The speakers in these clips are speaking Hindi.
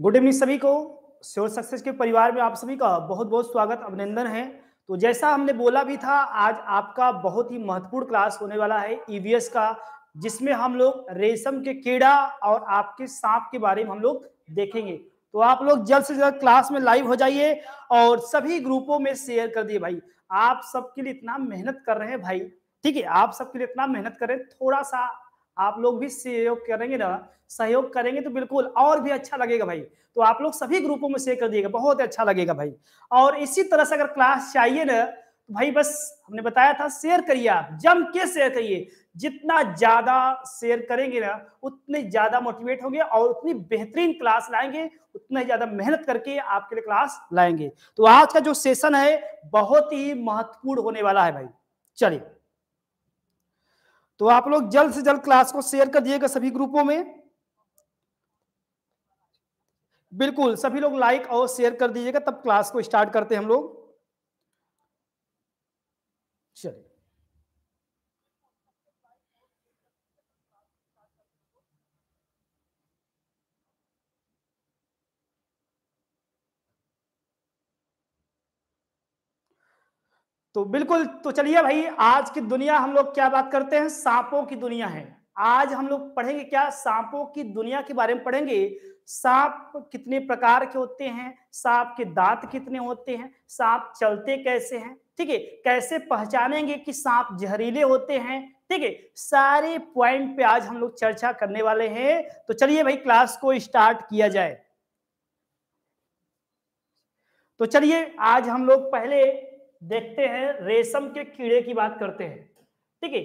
गुड इवनिंग सभी को श्योर सक्सेस के परिवार में आप सभी का बहुत बहुत स्वागत अभिनंदन है तो जैसा हमने बोला भी था आज आपका बहुत ही महत्वपूर्ण क्लास होने वाला है ईवीएस e का जिसमें हम लोग रेशम के कीड़ा और आपके सांप के बारे में हम लोग देखेंगे तो आप लोग जल्द से जल्द क्लास में लाइव हो जाइए और सभी ग्रुपों में शेयर कर दिए भाई आप सबके लिए इतना मेहनत कर रहे हैं भाई ठीक है आप सबके लिए इतना मेहनत करें थोड़ा सा आप लोग भी सहयोग करेंगे ना सहयोग करेंगे तो बिल्कुल और भी अच्छा लगेगा भाई तो आप लोग सभी ग्रुपों में शेयर कर दिएगा बहुत अच्छा लगेगा भाई और इसी तरह से अगर क्लास चाहिए ना तो भाई बस हमने बताया था शेयर करिए आप जम के शेयर करिए जितना ज्यादा शेयर करेंगे ना उतने ज्यादा मोटिवेट होंगे और उतनी बेहतरीन क्लास लाएंगे उतना ज्यादा मेहनत करके आपके लिए क्लास लाएंगे तो आज का जो सेशन है बहुत ही महत्वपूर्ण होने वाला है भाई चलिए तो आप लोग जल्द से जल्द क्लास को शेयर कर दिएगा सभी ग्रुपों में बिल्कुल सभी लोग लाइक और शेयर कर दीजिएगा तब क्लास को स्टार्ट करते हैं हम लोग चलिए तो बिल्कुल तो चलिए भाई आज की दुनिया हम लोग क्या बात करते हैं सांपों की दुनिया है आज हम लोग पढ़ेंगे क्या सांपों की दुनिया के बारे में पढ़ेंगे सांप कितने प्रकार के होते हैं सांप के दांत कितने होते हैं सांप चलते कैसे हैं ठीक है कैसे पहचानेंगे कि सांप जहरीले होते हैं ठीक है सारे पॉइंट पे आज हम लोग चर्चा करने वाले हैं तो चलिए भाई क्लास को स्टार्ट किया जाए तो चलिए आज हम लोग पहले देखते हैं रेशम के कीड़े की बात करते हैं ठीक है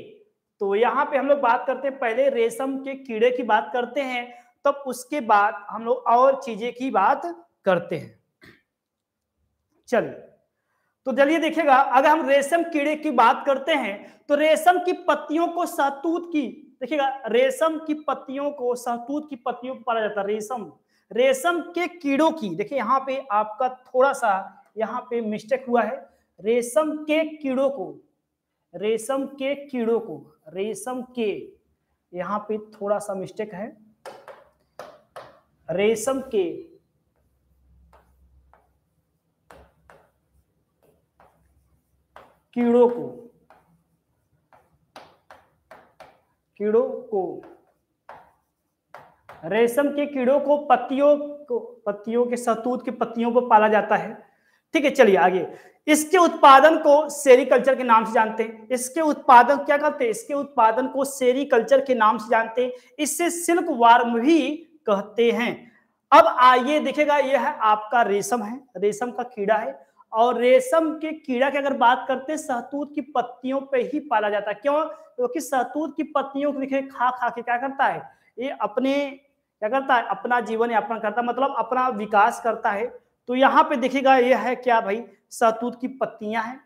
तो यहाँ पे हम लोग बात करते हैं पहले रेशम के कीड़े की बात करते हैं तब उसके बाद हम लोग और चीजें की बात करते हैं चलिए तो चलिए देखिएगा अगर हम रेशम कीड़े की बात करते हैं तो रेशम की पत्तियों को सातूत की देखिएगा रेशम की पत्तियों को सातूत की पत्तियों को पाला जाता है रेशम रेशम के कीड़ों की देखिए यहाँ पे आपका थोड़ा सा यहाँ पे मिस्टेक हुआ है रेशम के कीड़ों को रेशम के कीड़ों को रेशम के यहां पे थोड़ा सा मिस्टेक है रेशम के कीड़ों को कीड़ों को रेशम के कीड़ों को पत्तियों को पत्तियों के सतूत के पत्तियों पर पाला जाता है ठीक है चलिए आगे इसके उत्पादन को सेरिकल्चर के नाम से जानते हैं इसके उत्पादन क्या करते हैं इसके उत्पादन को सेरिकल्चर के नाम से जानते हैं इससे सिल्क वार्म भी कहते हैं अब आइए देखेगा यह है आपका रेशम है रेशम का कीड़ा है और रेशम के कीड़ा की अगर बात करते हैं सहतूत की पत्तियों पे ही पाला जाता है क्यों क्योंकि तो सहतूत की पत्तियों को देखे खा खा के क्या करता है ये अपने क्या करता है अपना जीवन यापन करता है मतलब अपना विकास करता है तो यहाँ पे देखेगा यह है क्या भाई सहतूत की पत्तियां हैं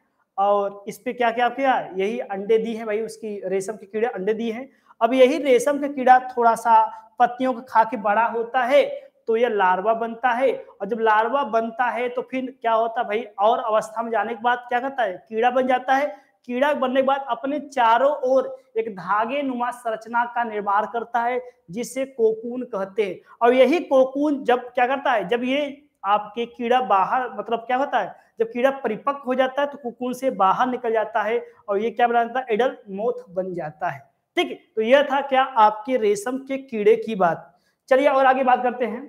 और इस पे क्या क्या किया यही अंडे दी हैं भाई उसकी रेशम के कीड़े अंडे दिए हैं अब यही रेशम का कीड़ा थोड़ा सा पत्तियों को खा के बड़ा होता है तो यह लार्वा बनता है और जब लार्वा बनता है तो फिर क्या होता है भाई और अवस्था में जाने के बाद क्या करता है कीड़ा बन जाता है कीड़ा बनने के बाद अपने चारों ओर एक धागे नुमा संरचना का निर्माण करता है जिसे कोकून कहते हैं और यही कोकून जब क्या करता है जब ये आपके कीड़ा बाहर मतलब क्या होता है जब कीड़ा परिपक्व हो जाता है तो कुकुन से बाहर निकल जाता है और ये क्या बना जाता है एडल मोथ बन जाता है ठीक है तो यह था क्या आपके रेशम के कीड़े की बात चलिए और आगे बात करते हैं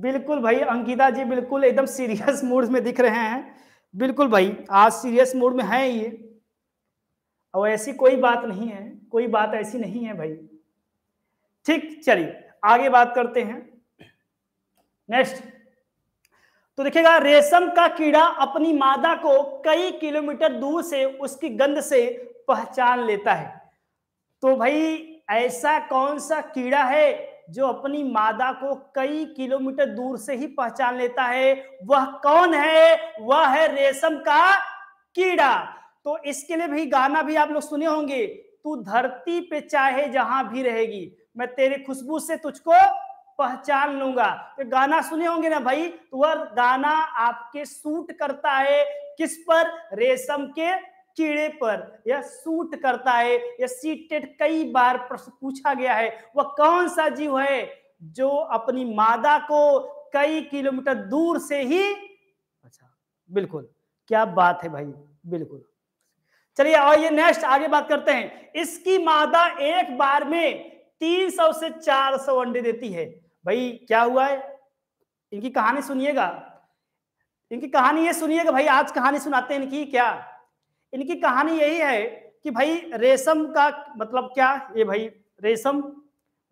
बिल्कुल भाई अंकिता जी बिल्कुल एकदम सीरियस मूड में दिख रहे हैं बिल्कुल भाई आज सीरियस मूड में है ये और ऐसी कोई बात नहीं है कोई बात ऐसी नहीं है भाई ठीक चलिए आगे बात करते हैं नेक्स्ट तो देखिएगा रेशम का कीड़ा अपनी मादा को कई किलोमीटर दूर से उसकी गंध से पहचान लेता है तो भाई ऐसा कौन सा कीड़ा है जो अपनी मादा को कई किलोमीटर दूर से ही पहचान लेता है वह कौन है वह है रेशम का कीड़ा तो इसके लिए भी गाना भी आप लोग सुने होंगे तू धरती पे चाहे जहां भी रहेगी मैं तेरी खुशबू से तुझको पहचान लूंगा तो गाना सुने होंगे ना भाई तो वह गाना आपके सूट करता है किस पर रेशम के कीड़े पर यह सूट करता है यह सीटेड कई बार पूछा गया है वह कौन सा जीव है जो अपनी मादा को कई किलोमीटर दूर से ही अच्छा बिल्कुल क्या बात है भाई बिल्कुल चलिए और ये नेक्स्ट आगे बात करते हैं इसकी मादा एक बार में तीन सौ से चार सौ अंडे देती है भाई क्या हुआ है इनकी कहानी सुनिएगा इनकी कहानी ये सुनिएगा भाई आज कहानी सुनाते हैं इनकी क्या इनकी कहानी यही है कि भाई रेशम का मतलब क्या ये भाई रेशम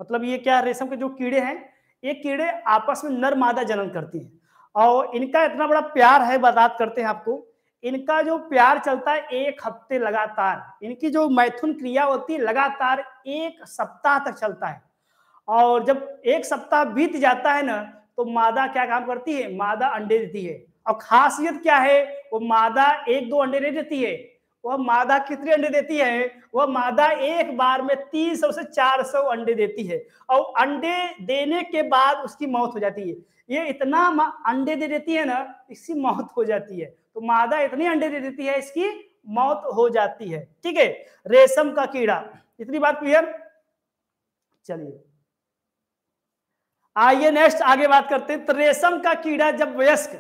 मतलब ये क्या रेशम के जो कीड़े हैं ये कीड़े आपस में नर मादा जनन करती हैं और इनका इतना बड़ा प्यार है बर्दात करते हैं आपको इनका जो प्यार चलता है एक हफ्ते लगातार इनकी जो मैथुन क्रिया होती है लगातार एक सप्ताह तक चलता है और जब एक सप्ताह बीत जाता है ना तो मादा क्या काम करती है मादा अंडे देती है और खासियत क्या है वो मादा एक दो अंडे नहीं देती है वह मादा कितने अंडे देती है वह मादा एक बार में तीन सौ से चार सौ अंडे देती है और अंडे देने के बाद उसकी मौत हो जाती है ये इतना अंडे दे देती है ना इसकी मौत हो जाती है तो मादा इतनी अंडे दे देती है इसकी मौत हो जाती है ठीक है रेशम का कीड़ा इतनी बात क्लियर चलिए आइए नेक्स्ट आगे बात करते हैं तो रेशम का कीड़ा जब वयस्क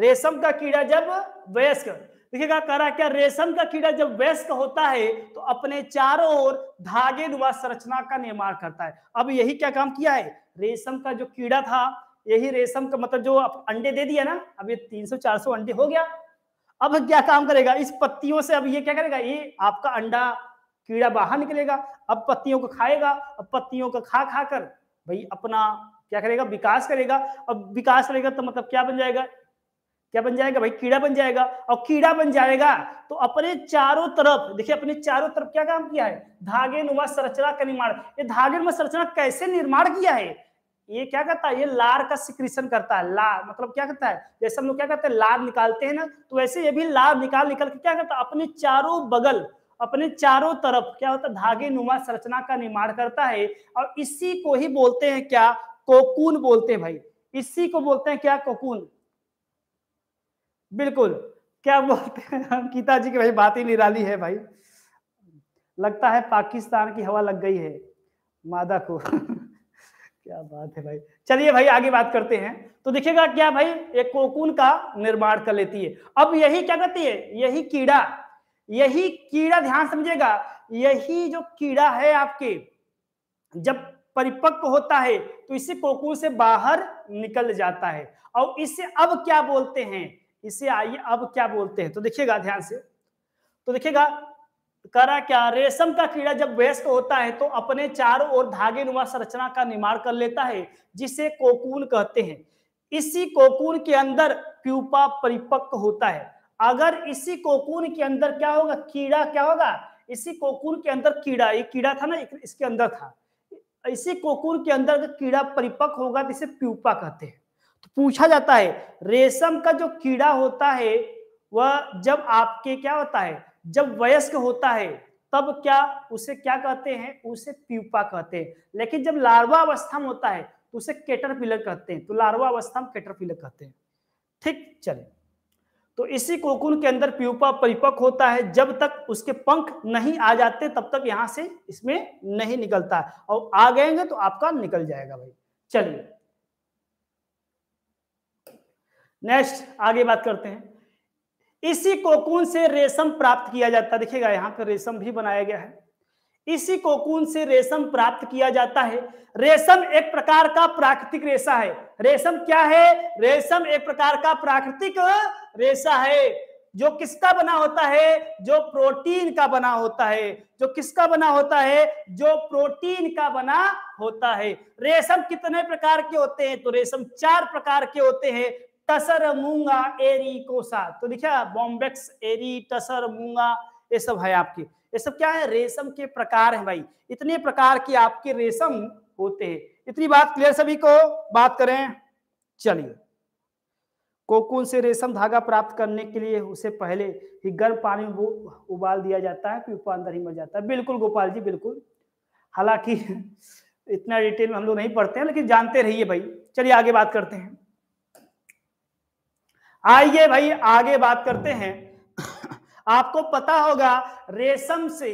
रेशम का कीड़ा जब वयस्क देखिएगा रहा क्या रेशम का कीड़ा जब वयस्क होता है तो अपने चारों ओर धागे नुमा संरचना का निर्माण करता है अब यही क्या काम किया है रेशम का जो कीड़ा था यही रेशम का मतलब जो अंडे दे दिया ना अब ये 300-400 अंडे हो गया अब क्या काम करेगा इस पत्तियों से अब ये क्या करेगा ये आपका अंडा कीड़ा बाहर निकलेगा अब पत्तियों को खाएगा अब पत्तियों को खा खा कर भाई अपना क्या करेगा विकास करेगा अब विकास करेगा तो मतलब क्या बन जाएगा क्या बन जाएगा भाई कीड़ा बन जाएगा और कीड़ा बन जाएगा तो अपने चारों तरफ देखिए अपने चारों तरफ क्या काम किया है धागे नुमा संरचना का निर्माण ये धागे नुमा संरचना कैसे निर्माण किया है ये क्या करता है ये लार का सिक्रीशन करता है लार मतलब क्या करता है जैसे हम लोग क्या करते हैं लार निकालते हैं ना तो वैसे ये भी लार निकाल निकाल के क्या करता है अपने चारों बगल अपने चारों तरफ क्या होता है धागे नुमा संरचना का निर्माण करता है और इसी को ही बोलते हैं क्या कोकून बोलते हैं भाई इसी को बोलते हैं क्या कोकून बिल्कुल क्या बोलते हैं अंकिता जी की भाई बात ही निराली है भाई लगता है पाकिस्तान की हवा लग गई है मादा को क्या बात है भाई चलिए भाई आगे बात करते हैं तो देखिएगा क्या भाई एक कोकुन का निर्माण कर लेती है अब यही क्या करती है यही कीड़ा यही कीड़ा ध्यान समझेगा यही जो कीड़ा है आपके जब परिपक्व होता है तो इसे कोकून से बाहर निकल जाता है और इसे अब क्या बोलते हैं इसे आइए अब क्या बोलते हैं तो देखिएगा ध्यान से तो देखिएगा करा क्या रेशम का कीड़ा जब व्यस्त होता है तो अपने चारों ओर धागे नुमा संरचना का निर्माण कर लेता है जिसे कोकून कहते हैं इसी कोकून के अंदर प्यूपा परिपक्व होता है अगर इसी कोकून के अंदर क्या होगा कीड़ा क्या होगा इसी कोकून के अंदर कीड़ा ये कीड़ा था ना इसके अंदर था इसी कोकून के अंदर कीड़ा परिपक्व होगा जिसे प्यूपा कहते हैं तो पूछा जाता है रेशम का जो कीड़ा होता है वह जब आपके क्या होता है जब वयस्क होता है तब क्या उसे क्या कहते हैं उसे प्यूपा कहते हैं लेकिन जब लार्वा अवस्था में होता है तो उसे केटरपिलर कहते हैं तो लार्वा अवस्था में केटरपिलर कहते हैं ठीक चले तो इसी कोकुन के अंदर प्यूपा परिपक्व होता है जब तक उसके पंख नहीं आ जाते तब तक यहां से इसमें नहीं निकलता है और आ गएंगे तो आपका निकल जाएगा भाई चलिए नेक्स्ट आगे बात करते हैं इसी कोकून से रेशम प्राप्त किया जाता देखिएगा यहाँ पर रेशम भी बनाया गया है इसी कोकून से रेशम प्राप्त किया जाता है रेशम एक प्रकार का प्राकृतिक रेशा है रेशम क्या है रेशम एक प्रकार का प्राकृतिक रेशा है जो किसका बना होता है जो प्रोटीन का बना होता है जो किसका बना होता है जो प्रोटीन का बना होता है रेशम कितने प्रकार के होते हैं तो रेशम चार प्रकार के होते हैं टसर मूंगा एरी कोसा तो लिखा बॉम्बेक्स एरी टसर मूंगा ये सब है आपके ये सब क्या है रेशम के प्रकार है भाई इतने प्रकार के आपके रेशम होते हैं इतनी बात क्लियर सभी को बात करें चलिए कोकून से रेशम धागा प्राप्त करने के लिए उसे पहले ही गर्म पानी में उबाल दिया जाता है फिर अंदर ही मर जाता है बिल्कुल गोपाल जी बिल्कुल हालांकि इतना डिटेल में हम लोग नहीं पढ़ते हैं लेकिन जानते रहिए भाई चलिए आगे बात करते हैं आइए भाई आगे बात करते हैं आपको पता होगा रेशम से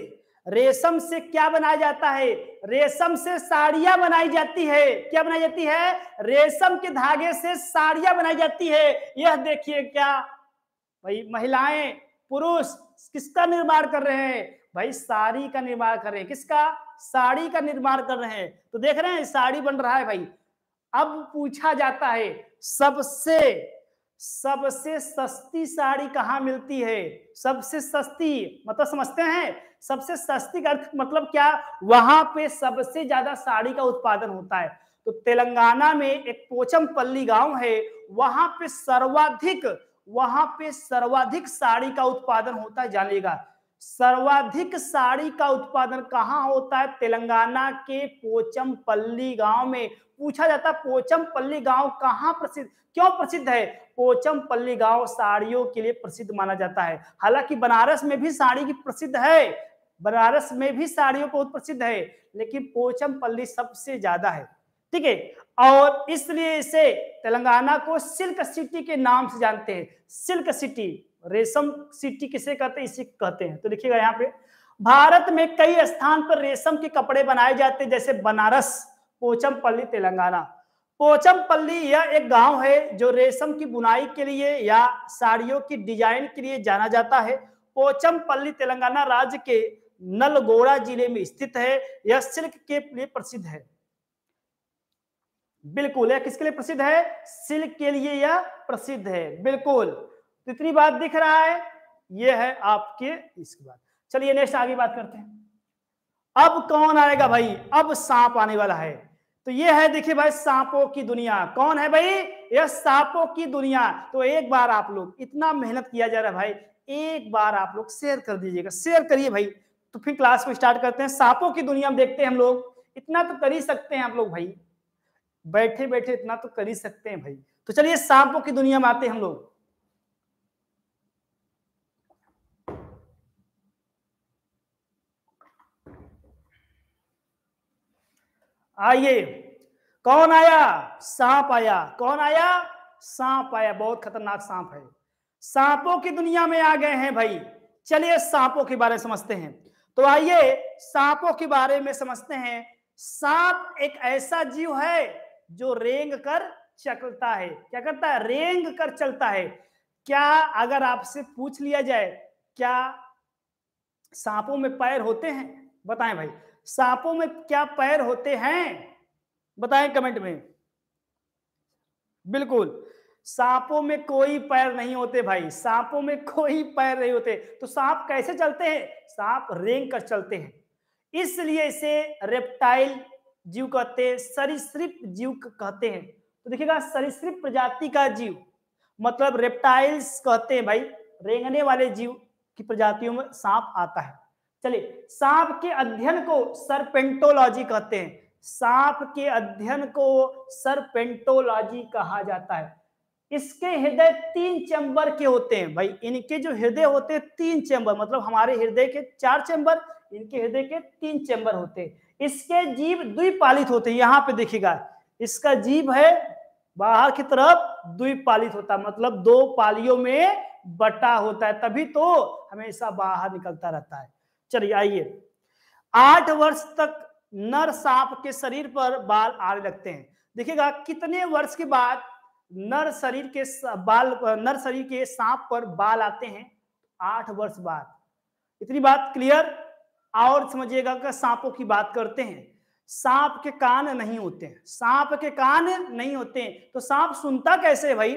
रेशम से क्या बनाया जाता है रेशम से साड़ियां बनाई जाती है क्या बनाई जाती है रेशम के धागे से साड़ियां बनाई जाती है यह देखिए क्या भाई महिलाएं पुरुष किसका निर्माण कर रहे हैं भाई साड़ी का निर्माण कर रहे हैं किसका साड़ी का निर्माण कर रहे हैं तो देख रहे हैं साड़ी बन रहा है भाई अब पूछा जाता है सबसे सबसे सस्ती साड़ी कहाँ मिलती है सबसे सस्ती मतलब समझते हैं सबसे सस्ती का अर्थ मतलब क्या वहां पे सबसे ज्यादा साड़ी का उत्पादन होता है तो तेलंगाना में एक पोचम पल्ली गांव है वहां पे सर्वाधिक वहां पे सर्वाधिक साड़ी का उत्पादन होता है जानिएगा सर्वाधिक साड़ी का उत्पादन कहाँ होता है तेलंगाना के पोचम पल्ली गांव में पूछा जाता है पल्ली गांव कहाँ प्रसिद्ध क्यों प्रसिद्ध है पोचमपल्ली गांव साड़ियों के लिए प्रसिद्ध माना जाता है हालांकि बनारस में भी साड़ी की प्रसिद्ध है बनारस में भी साड़ियों बहुत प्रसिद्ध है लेकिन पल्ली सबसे ज्यादा है ठीक है और इसलिए इसे तेलंगाना को सिल्क सिटी के नाम से जानते हैं सिल्क सिटी रेशम सिटी किसे कहते हैं इसे कहते हैं तो देखिएगा यहाँ पे भारत में कई स्थान पर रेशम के कपड़े बनाए जाते हैं जैसे बनारस पोचमपल्ली तेलंगाना पोचमपल्ली यह एक गांव है जो रेशम की बुनाई के लिए या साड़ियों की डिजाइन के लिए जाना जाता है पोचमपल्ली तेलंगाना राज्य के नलगोड़ा जिले में स्थित है यह सिल्क के लिए प्रसिद्ध है बिल्कुल यह किसके लिए प्रसिद्ध है सिल्क के लिए यह प्रसिद्ध है बिल्कुल तीसरी बात दिख रहा है यह है आपके इसके बाद चलिए नेक्स्ट आगे बात करते हैं अब कौन आएगा भाई अब सांप आने वाला है तो ये है देखिए भाई सांपों की दुनिया कौन है भाई यह सांपों की दुनिया तो एक बार आप लोग इतना मेहनत किया जा रहा है भाई एक बार आप लोग शेयर कर दीजिएगा शेयर करिए भाई तो फिर क्लास को स्टार्ट करते हैं सांपों की दुनिया में देखते हैं हम लोग इतना तो कर ही सकते हैं आप लोग भाई बैठे बैठे इतना तो कर ही सकते हैं भाई तो चलिए सांपों की दुनिया में आते हैं हम लोग आइए कौन आया सांप आया कौन आया सांप आया बहुत खतरनाक सांप है सांपों की दुनिया में आ गए हैं भाई चलिए सांपों के बारे में समझते हैं तो आइए सांपों के बारे में समझते हैं सांप एक ऐसा जीव है जो रेंग कर चलता है क्या करता है रेंग कर चलता है क्या अगर आपसे पूछ लिया जाए क्या सांपों में पैर होते हैं बताएं भाई सांपों में क्या पैर होते हैं बताएं कमेंट में बिल्कुल सांपों में कोई पैर नहीं होते भाई सांपों में कोई पैर नहीं होते तो सांप कैसे चलते हैं सांप रेंग कर चलते हैं इसलिए इसे रेप्टाइल जीव कहते हैं सरिश्रिप जीव कहते हैं तो देखिएगा सरीसृप प्रजाति का जीव मतलब रेप्टाइल्स कहते हैं भाई रेंगने वाले जीव की प्रजातियों में सांप आता है चलिए सांप के अध्ययन को सरपेंटोलॉजी कहते हैं सांप के अध्ययन को सरपेंटोलॉजी कहा जाता है इसके हृदय तीन चैंबर के होते हैं भाई इनके जो हृदय होते हैं तीन चैंबर मतलब हमारे हृदय के चार चैंबर इनके हृदय के तीन चैंबर होते हैं इसके जीव द्विपालित होते हैं यहाँ पे देखिएगा इसका जीव है बाहर की तरफ द्विपालित होता मतलब दो पालियों में बटा होता है तभी तो हमेशा बाहर निकलता रहता है चलिए आइए आठ वर्ष तक नर सांप के शरीर पर बाल आने लगते हैं देखिएगा कितने वर्ष के बाद नर शरीर के बाल नर शरीर के सांप पर बाल आते हैं आठ वर्ष बाद इतनी बात क्लियर और समझिएगा कि सांपों की बात करते हैं सांप के कान नहीं होते हैं सांप के कान नहीं होते हैं तो सांप सुनता कैसे भाई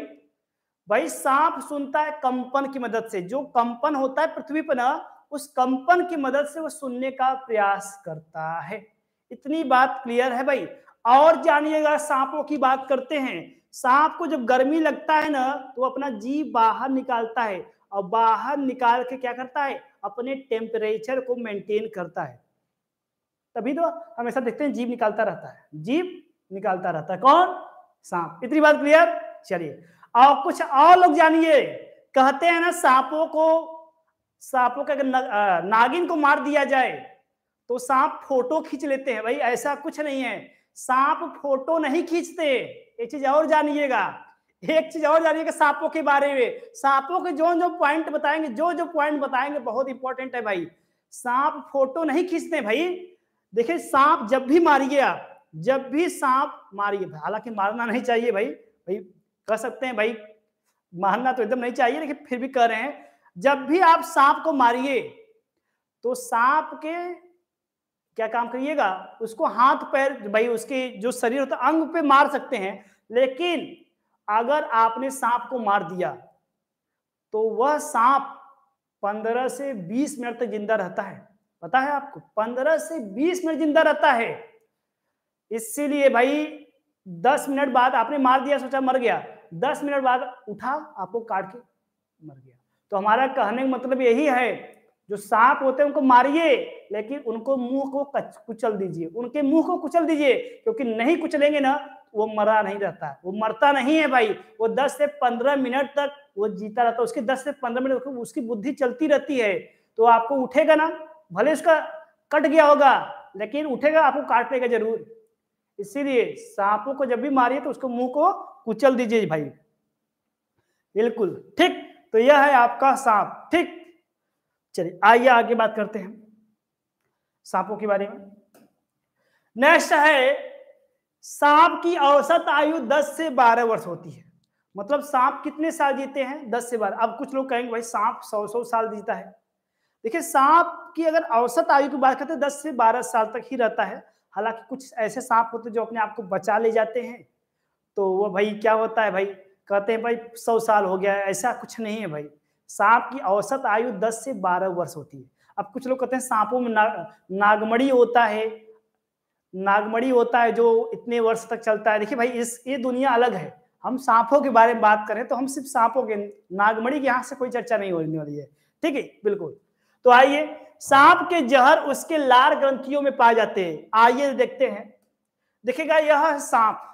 भाई सांप सुनता है कंपन की मदद से जो कंपन होता है पृथ्वी पर ना उस कंपन की मदद से वो सुनने का प्रयास करता है इतनी बात क्लियर है भाई और जानिएगा सांपों की बात करते हैं सांप को जब गर्मी लगता है ना तो अपना जीव बाहर निकालता है और बाहर निकाल के क्या करता है अपने टेम्परेचर को मेंटेन करता है तभी तो हमेशा देखते हैं जीव निकालता रहता है जीव निकालता रहता है कौन सांप इतनी बात क्लियर चलिए और कुछ और लोग जानिए कहते हैं ना सांपों को सांपों का अगर नागिन को मार दिया जाए तो सांप फोटो खींच लेते हैं भाई ऐसा कुछ नहीं है सांप फोटो नहीं खींचते एक चीज और जानिएगा एक चीज और जानिएगा सांपों के बारे में सांपों के जो जो पॉइंट बताएंगे जो जो पॉइंट बताएंगे बहुत इंपॉर्टेंट है भाई सांप फोटो नहीं खींचते भाई देखिए सांप जब भी मार आप जब भी सांप मारिए हालांकि मारना नहीं चाहिए भाई भाई कह सकते हैं भाई मारना तो एकदम नहीं चाहिए लेकिन फिर भी कह रहे हैं जब भी आप सांप को मारिए तो सांप के क्या काम करिएगा उसको हाथ पैर भाई उसके जो शरीर होता है अंग पे मार सकते हैं लेकिन अगर आपने सांप को मार दिया तो वह सांप 15 से 20 मिनट तक जिंदा रहता है पता है आपको 15 से 20 मिनट जिंदा रहता है इसीलिए भाई 10 मिनट बाद आपने मार दिया सोचा मर गया 10 मिनट बाद उठा आपको काट के मर गया तो हमारा कहने का मतलब यही है जो सांप होते हैं उनको मारिए लेकिन उनको मुंह को कुचल दीजिए उनके मुंह को कुचल दीजिए क्योंकि नहीं कुचलेंगे ना वो मरा नहीं रहता वो मरता नहीं है भाई वो 10 से 15 मिनट तक वो जीता रहता है उसके 10 से 15 मिनट तक उसकी बुद्धि चलती रहती है तो आपको उठेगा ना भले उसका कट गया होगा लेकिन उठेगा आपको काटेगा जरूर इसीलिए सांपों को जब भी मारिए तो उसको मुंह को कुचल दीजिए भाई बिल्कुल ठीक तो यह है आपका सांप ठीक चलिए आइए आगे बात करते हैं सांपों के बारे में नेक्स्ट है सांप की औसत आयु 10 से 12 वर्ष होती है मतलब सांप कितने साल जीते हैं 10 से 12 अब कुछ लोग कहेंगे भाई सांप 100 सौ साल जीता है देखिए सांप की अगर औसत आयु की बात करते हैं 10 से 12 साल तक ही रहता है हालांकि कुछ ऐसे सांप होते जो अपने आप को बचा ले जाते हैं तो वह भाई क्या होता है भाई कहते हैं भाई सौ साल हो गया है ऐसा कुछ नहीं है भाई सांप की औसत आयु दस से बारह वर्ष होती है अब कुछ लोग कहते हैं सांपों में ना, नागमड़ी होता है नागमड़ी होता है जो इतने वर्ष तक चलता है देखिए भाई इस ये दुनिया अलग है हम सांपों के बारे में बात करें तो हम सिर्फ सांपों के नागमड़ी के यहाँ से कोई चर्चा नहीं होने वाली है ठीक है बिल्कुल तो आइए सांप के जहर उसके लार ग्रंथियों में पाए जाते हैं आइए देखते हैं देखिएगा यह सांप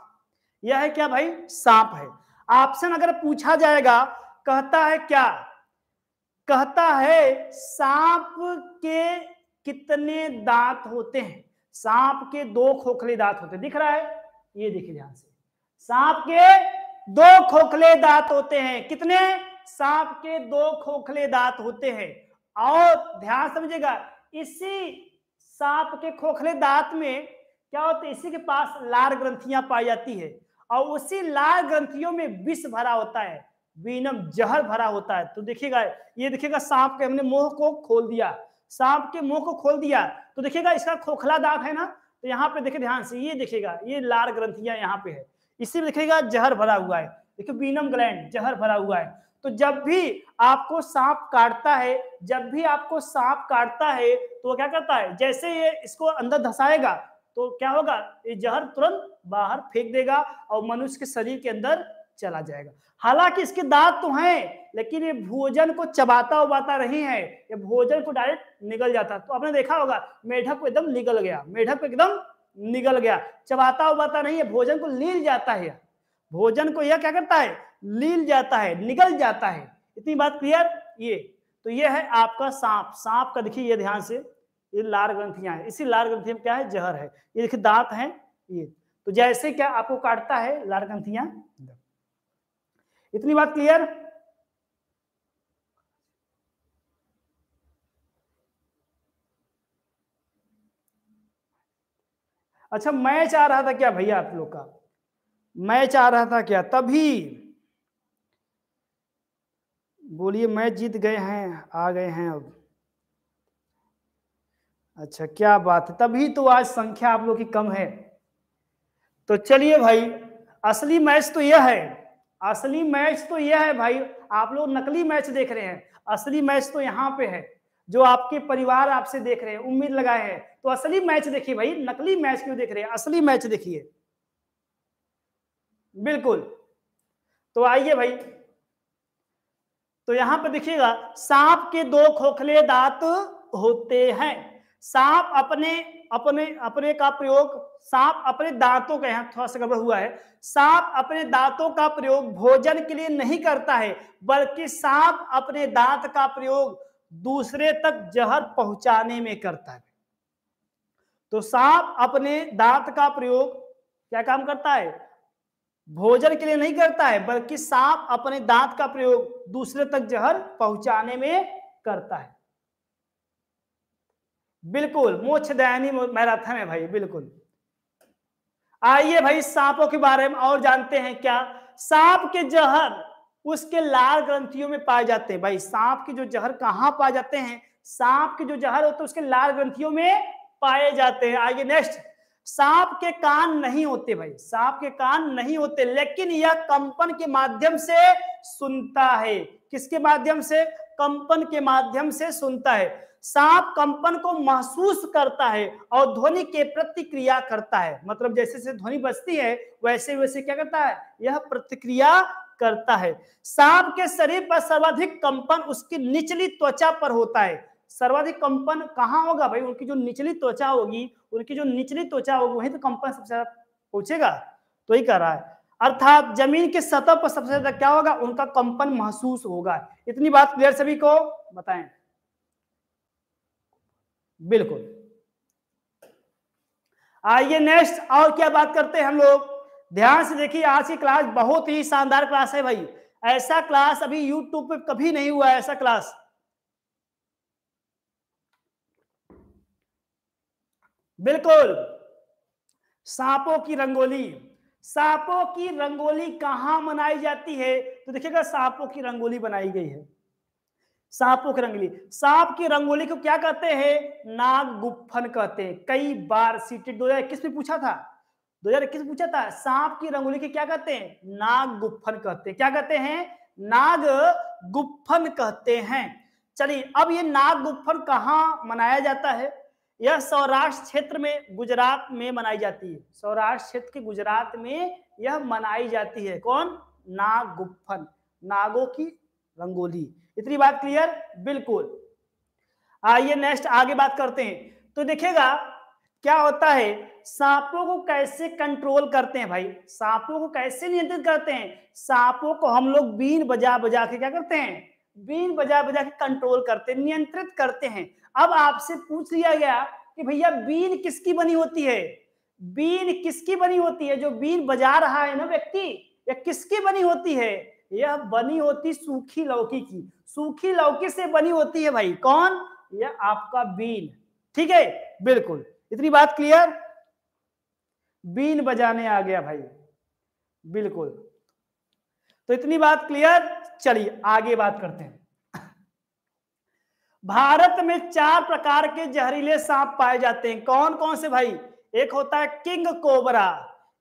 यह है क्या भाई सांप है ऑप्शन अगर पूछा जाएगा कहता है क्या कहता है सांप के कितने दांत होते हैं सांप के दो खोखले दांत होते हैं दिख रहा है ये देखिए ध्यान से सांप के दो खोखले दांत होते हैं कितने सांप के दो खोखले दांत होते हैं और ध्यान समझेगा इसी सांप के खोखले दांत में क्या होता है इसी के पास लार ग्रंथियां पाई जाती है और उसी लाल ग्रंथियों में विष भरा होता है विनम जहर भरा होता है तो देखिएगा ये देखिएगा सांप के हमने मुंह को खोल दिया सांप के मुंह को खोल दिया तो देखिएगा इसका खोखला दाग है ना तो यहाँ पे देखिए ध्यान से ये देखिएगा ये लाल ग्रंथियां यहाँ पे है इसी में देखिएगा जहर भरा हुआ है देखिए बीनम ग्लैंड जहर भरा हुआ है तो जब भी आपको सांप काटता है जब भी आपको सांप काटता है तो क्या करता है जैसे ये इसको अंदर धसाएगा तो क्या होगा ये जहर तुरंत बाहर फेंक देगा और मनुष्य के शरीर के अंदर चला जाएगा हालांकि इसके दांत तो हैं लेकिन ये भोजन को चबाता उबाता नहीं है ये भोजन को डायरेक्ट निगल जाता तो आपने देखा होगा मेढक को एकदम निगल गया मेढक एकदम निगल गया चबाता उबाता नहीं है भोजन को लील जाता है भोजन को यह क्या करता है लील जाता है निगल जाता है इतनी बात क्लियर ये तो ये है आपका सांप सांप का देखिए ये ध्यान से ये लार ग्रंथियां हैं इसी लार ग्रंथि में क्या है जहर है ये देखिए दांत है ये तो जैसे क्या आपको काटता है लार ग्रंथियां इतनी बात क्लियर अच्छा मैच आ रहा था क्या भैया आप लोग का मैच आ रहा था क्या तभी बोलिए मैच जीत गए हैं आ गए हैं अब अच्छा क्या बात है तभी तो आज संख्या आप लोग की कम है तो चलिए भाई असली मैच तो यह है असली मैच तो यह है भाई आप लोग नकली मैच देख रहे हैं असली मैच तो यहाँ पे है जो आपके परिवार आपसे देख रहे हैं उम्मीद लगाए हैं तो असली मैच देखिए भाई नकली मैच क्यों देख रहे हैं असली मैच देखिए बिल्कुल तो आइए भाई तो यहां पर देखिएगा सांप के दो खोखले दांत होते हैं सांप अपने अपने अपने का प्रयोग सांप अपने दांतों का यहाँ थोड़ा सा गड़बड़ हुआ है सांप अपने दांतों का प्रयोग भोजन के लिए नहीं करता है बल्कि सांप अपने दांत का प्रयोग दूसरे तक जहर पहुंचाने में करता है तो सांप अपने दांत का प्रयोग क्या काम करता है भोजन के लिए नहीं करता है बल्कि सांप अपने दांत का प्रयोग दूसरे तक जहर पहुंचाने में करता है बिल्कुल दयानी मैराथन है भाई बिल्कुल आइए भाई सांपों के बारे में और जानते हैं क्या सांप के जहर उसके लाल ग्रंथियों में पाए जाते हैं भाई सांप के जो जहर कहां पाए जाते हैं सांप के जो जहर होते हैं उसके लाल ग्रंथियों में पाए जाते हैं आगे नेक्स्ट सांप के कान नहीं होते भाई सांप के कान नहीं होते लेकिन यह कंपन के माध्यम से सुनता है किसके माध्यम से कंपन के माध्यम से सुनता है सांप कंपन को महसूस करता है और ध्वनि के प्रतिक्रिया करता है मतलब जैसे जैसे ध्वनि बजती है वैसे वैसे क्या करता है यह प्रतिक्रिया करता है सांप के शरीर पर सर्वाधिक कंपन उसकी निचली त्वचा पर होता है सर्वाधिक कंपन कहाँ होगा भाई उनकी जो निचली त्वचा होगी उनकी जो निचली त्वचा होगी वही तो कंपन सबसे ज्यादा पहुंचेगा तो ही कर रहा है अर्थात जमीन के सतह पर सबसे ज्यादा क्या होगा उनका कंपन महसूस होगा इतनी बात क्लियर सभी को बताएं बिल्कुल आइए नेक्स्ट और क्या बात करते हैं हम लोग ध्यान से देखिए आज की क्लास बहुत ही शानदार क्लास है भाई ऐसा क्लास अभी यूट्यूब पे कभी नहीं हुआ ऐसा क्लास बिल्कुल सांपों की रंगोली सांपों की रंगोली कहां मनाई जाती है तो देखिएगा सांपों की रंगोली बनाई गई है सांपों की रंगोली सांप की रंगोली को क्या कहते हैं नाग गुफन कहते हैं कई बार सीटी दो हजार इक्कीस में पूछा था दो हजार इक्कीस पूछा था सांप की रंगोली के क्या कहते हैं नाग गुफन कहते हैं क्या कहते हैं नाग गुफन कहते हैं चलिए अब ये नाग गुफन कहाँ मनाया जाता है यह सौराष्ट्र क्षेत्र में गुजरात में मनाई जाती है सौराष्ट्र क्षेत्र के गुजरात में यह मनाई जाती है कौन नाग गुफन नागों की रंगोली इतनी बात क्लियर बिल्कुल आइए नेक्स्ट आगे बात करते हैं तो देखिएगा क्या होता है सांपों को कैसे कंट्रोल करते हैं भाई सांपों को कैसे नियंत्रित करते हैं सांपों को हम लोग बीन बजा बजा के क्या करते हैं बीन बजा बजा के कंट्रोल करते हैं नियंत्रित करते हैं अब आपसे पूछ लिया गया कि भैया बीन किसकी बनी होती है बीन किसकी बनी होती है जो बीन बजा रहा है ना व्यक्ति या किसकी बनी होती है यह बनी होती सूखी लौकी की सूखी लौकी से बनी होती है भाई कौन यह आपका बीन ठीक है बिल्कुल इतनी बात क्लियर बीन बजाने आ गया भाई बिल्कुल तो इतनी बात क्लियर चलिए आगे बात करते हैं भारत में चार प्रकार के जहरीले सांप पाए जाते हैं कौन कौन से भाई एक होता है किंग कोबरा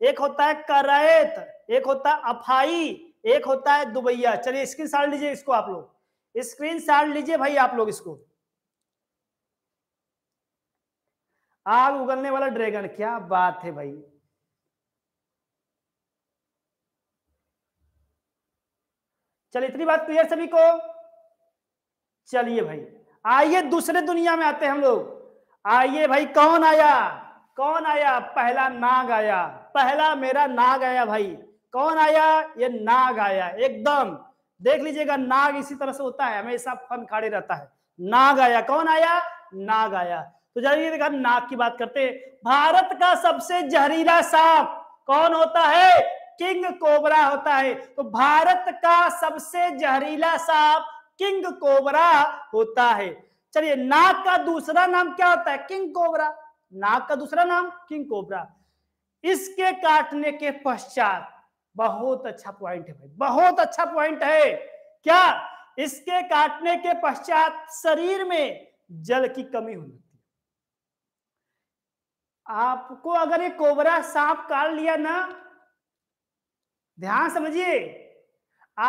एक होता है करैत एक होता है अफाई एक होता है दुबैया चलिए स्क्रीन शॉट लीजिए इसको आप लोग स्क्रीन शॉट लीजिए भाई आप लोग इसको आग उगलने वाला ड्रैगन क्या बात है भाई चलिए इतनी बात क्लियर सभी को चलिए भाई आइए दूसरे दुनिया में आते हैं हम लोग आइए भाई कौन आया कौन आया पहला नाग आया पहला मेरा नाग आया भाई कौन आया ये नाग आया एकदम देख लीजिएगा नाग इसी तरह से होता है हमेशा फन खाड़े रहता है नाग आया कौन आया नाग आया तो जाइए देखा नाग की बात करते हैं भारत का सबसे जहरीला सांप कौन होता है किंग कोबरा होता है तो भारत का सबसे जहरीला सांप किंग कोबरा होता है चलिए नाग का दूसरा नाम क्या होता है किंग कोबरा नाग का दूसरा नाम किंग कोबरा इसके काटने के पश्चात बहुत अच्छा पॉइंट है भाई बहुत अच्छा पॉइंट है क्या इसके काटने के पश्चात शरीर में जल की कमी होने लगती है आपको अगर ये कोबरा सांप काट लिया ना ध्यान समझिए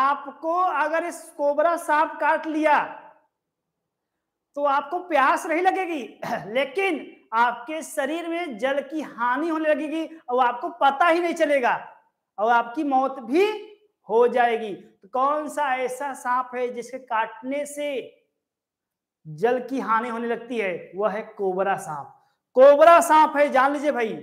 आपको अगर इस कोबरा सांप काट लिया तो आपको प्यास नहीं लगेगी लेकिन आपके शरीर में जल की हानि होने लगेगी और आपको पता ही नहीं चलेगा और आपकी मौत भी हो जाएगी तो कौन सा ऐसा सांप है जिसके काटने से जल की हानि होने लगती है वह है कोबरा सांप कोबरा सांप है जान लीजिए भाई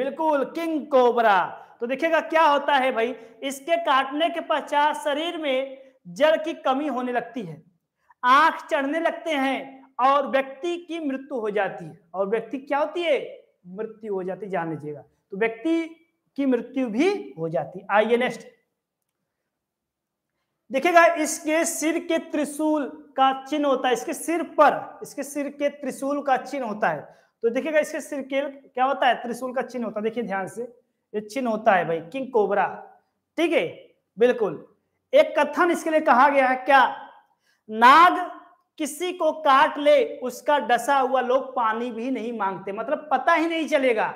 बिल्कुल किंग कोबरा तो देखिएगा क्या होता है भाई इसके काटने के पश्चात शरीर में जल की कमी होने लगती है आंख चढ़ने लगते हैं और व्यक्ति की मृत्यु हो जाती है और व्यक्ति क्या होती है मृत्यु हो जाती जान लीजिएगा तो व्यक्ति की मृत्यु भी हो जाती आइए नेक्स्ट देखिएगा इसके सिर के त्रिशूल का चिन्ह होता है इसके सिर पर इसके सिर के त्रिशूल का चिन्ह होता है तो देखिएगा इसके सिर के क्या होता है त्रिशूल का चिन्ह होता है देखिए ध्यान से ये चिन्ह होता है भाई किंग कोबरा ठीक है बिल्कुल एक कथन इसके लिए कहा गया है क्या नाग किसी को काट ले उसका डसा हुआ लोग पानी भी नहीं मांगते मतलब पता ही नहीं चलेगा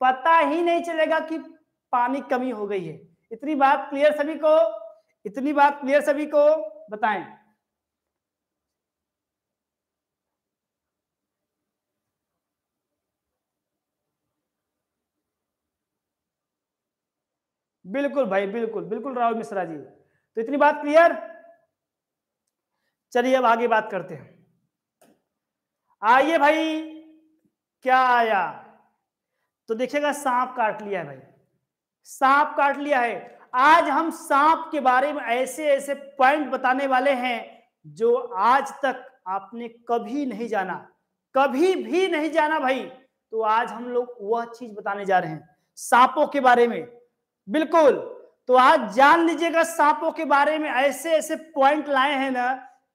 पता ही नहीं चलेगा कि पानी कमी हो गई है इतनी बात क्लियर सभी को इतनी बात क्लियर सभी को बताएं बिल्कुल भाई बिल्कुल बिल्कुल राहुल मिश्रा जी तो इतनी बात क्लियर चलिए अब आगे बात करते हैं आइए भाई क्या आया तो देखिएगा सांप काट लिया है भाई सांप काट लिया है आज हम सांप के बारे में ऐसे ऐसे पॉइंट बताने वाले हैं जो आज तक आपने कभी नहीं जाना कभी भी नहीं जाना भाई तो आज हम लोग वह चीज बताने जा रहे हैं सांपों के बारे में बिल्कुल तो आज जान लीजिएगा सांपों के बारे में ऐसे ऐसे पॉइंट लाए हैं ना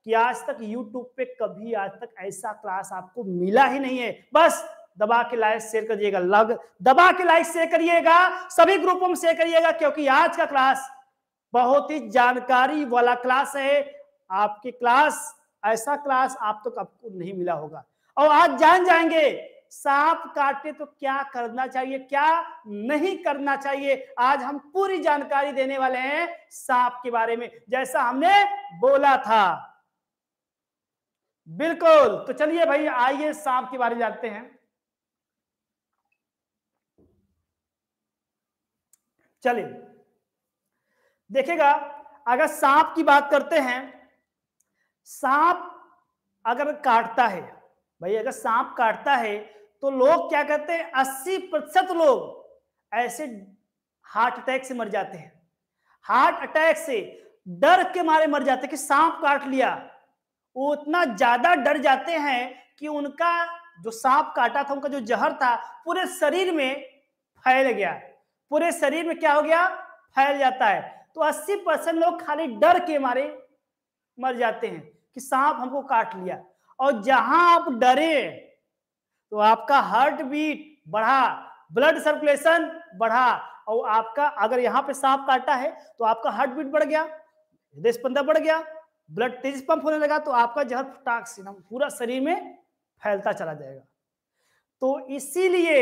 कि आज तक यूट्यूब पे कभी आज तक ऐसा क्लास आपको मिला ही नहीं है बस दबा के लाइक शेयर करिएगा लग दबा के लाइक शेयर करिएगा सभी ग्रुपों में शेयर करिएगा क्योंकि आज का क्लास बहुत ही जानकारी वाला क्लास है आपके क्लास ऐसा क्लास आप तक तो आपको नहीं मिला होगा और आज जान जाएंगे सांप काटे तो क्या करना चाहिए क्या नहीं करना चाहिए आज हम पूरी जानकारी देने वाले हैं सांप के बारे में जैसा हमने बोला था बिल्कुल तो चलिए भाई आइए सांप के बारे में जानते हैं चलिए देखिएगा अगर सांप की बात करते हैं सांप अगर काटता है भाई अगर सांप काटता है तो लोग क्या कहते हैं अस्सी प्रतिशत लोग ऐसे हार्ट अटैक से मर जाते हैं हार्ट अटैक से डर के मारे मर जाते हैं कि सांप काट लिया वो उतना ज्यादा डर जाते हैं कि उनका जो सांप काटा था उनका जो जहर था पूरे शरीर में फैल गया पूरे शरीर में क्या हो गया फैल जाता है तो 80 परसेंट लोग खाली डर के मारे मर जाते हैं कि सांप हमको काट लिया और जहां आप डरे तो आपका हार्ट बीट बढ़ा ब्लड सर्कुलेशन बढ़ा और आपका अगर यहाँ पे सांप काटा है तो आपका हार्ट बीट बढ़ गया हृदय स्पंदन बढ़ गया ब्लड तेज पंप होने लगा तो आपका जहर टॉक्सिन पूरा शरीर में फैलता चला जाएगा तो इसीलिए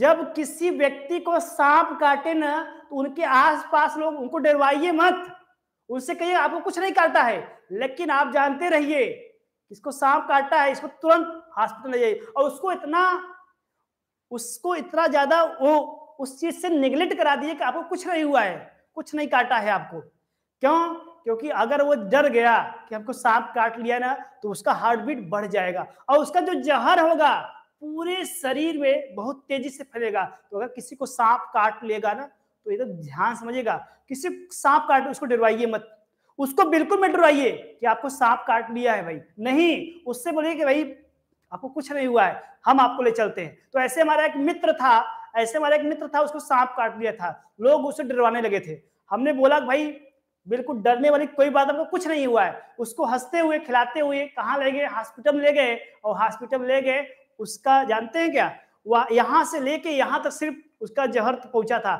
जब किसी व्यक्ति को सांप काटे ना तो उनके आसपास लोग उनको डरवाइए मत उनसे कहिए आपको कुछ नहीं काटता है लेकिन आप जानते रहिए इसको सांप काटा है इसको तुरंत हॉस्पिटल ले जाइए और उसको इतना उसको इतना ज्यादा वो उस चीज से निगलेक्ट करा दिए कि आपको कुछ नहीं हुआ है कुछ नहीं काटा है आपको क्यों क्योंकि अगर वो डर गया कि हमको सांप काट लिया ना तो उसका हार्ट बीट बढ़ जाएगा और उसका जो जहर होगा पूरे शरीर में बहुत तेजी से फैलेगा तो अगर किसी को सांप काट लेगा ना तो एकदम तो ध्यान समझेगा किसी सांप काट उसको डरवाइए मत उसको बिल्कुल मत डरवाइए कि आपको सांप काट लिया है भाई नहीं उससे बोलिए कि भाई आपको कुछ नहीं हुआ है हम आपको ले चलते हैं तो ऐसे हमारा एक मित्र था ऐसे हमारा एक मित्र था उसको सांप काट लिया था लोग उसे डरवाने लगे थे हमने बोला भाई बिल्कुल डरने वाली कोई बात आपको कुछ नहीं हुआ है उसको हंसते हुए खिलाते हुए कहाँ ले गए हॉस्पिटल ले गए और हॉस्पिटल ले गए उसका जानते हैं क्या वह यहाँ से लेके यहाँ तक सिर्फ उसका जहर पहुंचा था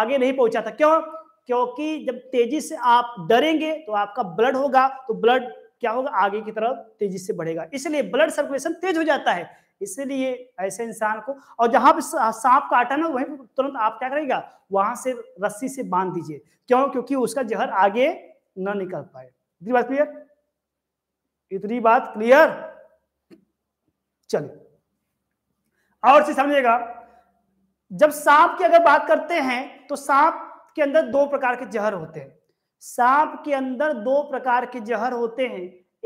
आगे नहीं पहुंचा था क्यों क्योंकि जब तेजी से आप डरेंगे तो आपका ब्लड होगा तो ब्लड क्या होगा आगे की तरफ तेजी से बढ़ेगा इसलिए ब्लड सर्कुलेशन तेज हो जाता है इसलिए ऐसे इंसान को और जहां पे सांप का आटा ना वहीं तुरंत आप क्या करेगा वहां से रस्सी से बांध दीजिए क्यों क्योंकि उसका जहर आगे न निकल पाए इतनी बात क्लियर इतनी बात क्लियर चलिए और से समझिएगा जब सांप की अगर बात करते हैं तो सांप के अंदर दो प्रकार के जहर होते हैं सांप के अंदर दो प्रकार के जहर होते हैं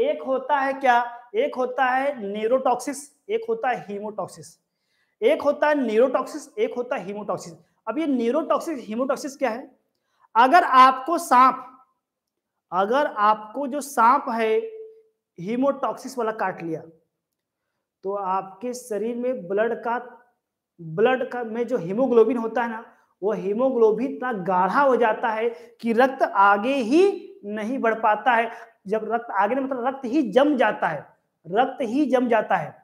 एक होता है क्या एक होता है नेरोटॉक्सिस एक होता है हीमोटॉक्सिस एक होता है न्यूरोटॉक्सिस एक होता है हीमोटॉक्सिस अब ये न्यूरोटॉक्सिस हीमोटॉक्सिस क्या है अगर आपको सांप अगर आपको जो सांप है हीमोटॉक्सिस वाला काट लिया तो आपके शरीर में ब्लड का ब्लड का में जो हीमोग्लोबिन होता है ना वो हीमोग्लोबिन इतना गाढ़ा हो जाता है कि रक्त आगे ही नहीं बढ़ पाता है जब रक्त आगे नहीं मतलब रक्त ही जम जाता है रक्त ही जम जाता है